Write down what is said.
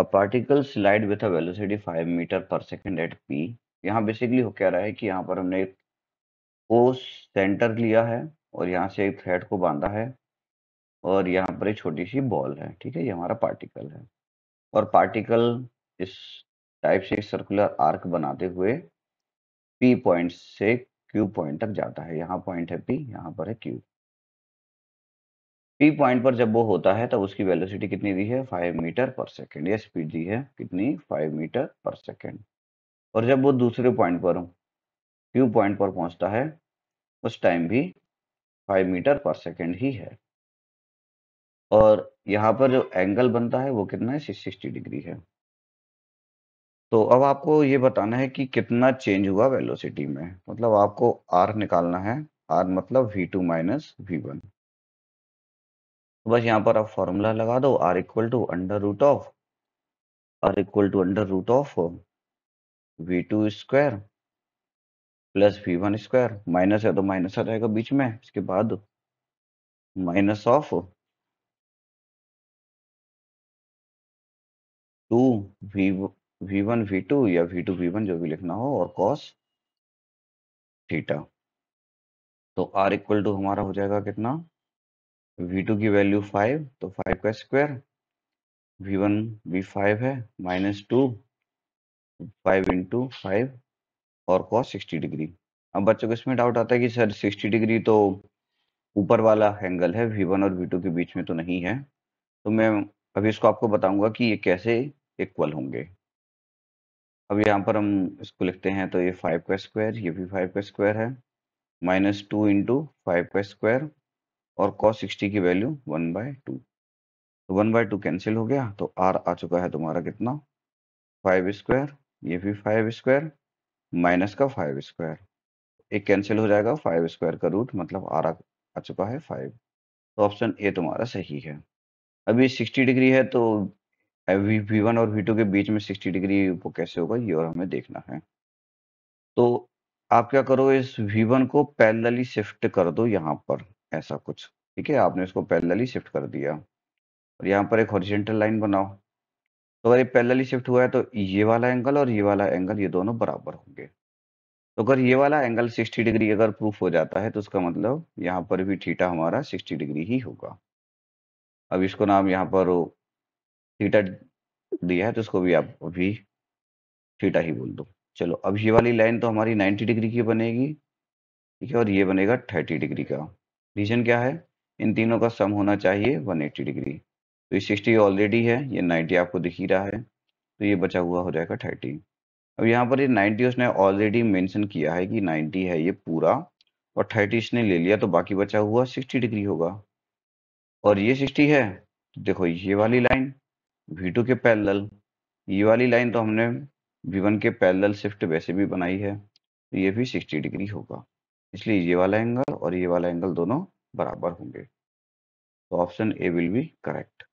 A particle slide with a velocity 5 metre per second at P यहाँ basically हो क्या रहा है कि यहाँ पर हमने एक को सेंटर लिया है और यहाँ से एक थ्रेड को बांधा है और यहाँ पर एक छोटी सी बॉल है ठीक है ये हमारा पार्टिकल है और पार्टिकल इस टाइप से एक सर्कुलर आर्क बनाते हुए पी पॉइंट से क्यू पॉइंट तक जाता है यहाँ पॉइंट है पी यहाँ पर है क्यू टी पॉइंट पर जब वो होता है तब उसकी वेलोसिटी कितनी दी है फाइव मीटर पर सेकेंड या स्पीड दी है कितनी फाइव मीटर पर सेकेंड और जब वो दूसरे पॉइंट पर क्यू पॉइंट पर पहुंचता है उस टाइम भी फाइव मीटर पर सेकेंड ही है और यहाँ पर जो एंगल बनता है वो कितना है सिक्सटी डिग्री है तो अब आपको ये बताना है कि कितना चेंज हुआ वेलोसिटी में मतलब आपको आर निकालना है आर मतलब V two minus V one बस यहाँ पर आप फॉर्मूला लगा दो R equal to under root of R equal to under root of V two square plus V one square minus है तो माइनस आ जाएगा बीच में इसके बाद minus of two V V one V two या वी टू वी वन जो भी लिखना हो और कॉस थीटा तो आर इक्वल टू हमारा हो जाएगा कितना वी टू की वैल्यू फाइव तो फाइव का square V one V five है minus two five into five और कॉस सिक्सटी डिग्री अब बच्चों को इसमें डाउट आता है कि सर सिक्सटी डिग्री तो ऊपर वाला एंगल है वी वन और वी टू के बीच में तो नहीं है तो मैं अभी इसको आपको बताऊंगा कि ये कैसे इक्वल होंगे अब यहाँ पर हम इसको लिखते हैं तो ये फाइव का स्क्वायर ये भी फाइव का स्क्वायर है माइनस टू इंटू फाइव का स्क्वायर और कॉस सिक्सटी की वैल्यू वन बाय टू तो वन बाय टू कैंसिल हो गया तो आर आ चुका है तुम्हारा कितना फाइव स्क्वायर ये भी फाइव स्क्वायर माइनस का फाइव स्क्वायर एक कैंसिल हो जाएगा फाइव स्क्वायर का रूट मतलब आर आ चुका है फाइव तो ऑप्शन ए तुम्हारा सही है अभी सिक्सटी डिग्री है तो वी वन और वी टू के बीच में सिक्सटी डिग्री वो कैसे होगा ये और हमें देखना है तो आप क्या करो इस वी वन को पैरेलली शिफ्ट कर दो यहाँ पर ऐसा कुछ ठीक है आपने इसको पैरेलली शिफ्ट कर दिया और यहाँ पर एक हॉरिजेंटल लाइन बनाओ तो अगर ये पैरेलली शिफ्ट हुआ है तो ये वाला एंगल और ये वाला एंगल ये दोनों बराबर होंगे तो अगर ये वाला एंगल 60 डिग्री अगर प्रूफ हो जाता है तो उसका मतलब यहाँ पर भी थीटा हमारा 60 डिग्री ही होगा अब इसको नाम यहाँ पर थीटा दिया है तो उसको भी आप अभी थीटा ही बोल दो चलो अब ये वाली लाइन तो हमारी 90 डिग्री की बनेगी ठीक है और ये बनेगा 30 डिग्री का रीजन क्या है इन तीनों का सम होना चाहिए 180 डिग्री तो ये 60 ऑलरेडी है ये 90 आपको दिख ही रहा है तो ये बचा हुआ हो जाएगा 30 अब यहाँ पर ये 90 उसने ऑलरेडी मेंशन किया है कि 90 है ये पूरा और 30 इसने ले लिया तो बाकी बचा हुआ 60 डिग्री होगा और ये 60 है तो देखो ये वाली लाइन वी के पैरेलल ये वाली लाइन तो हमने वी के पैरेलल शिफ्ट वैसे भी बनाई है तो ये भी 60 डिग्री होगा इसलिए ये वाला एंगल और ये वाला एंगल दोनों बराबर होंगे तो option A will be correct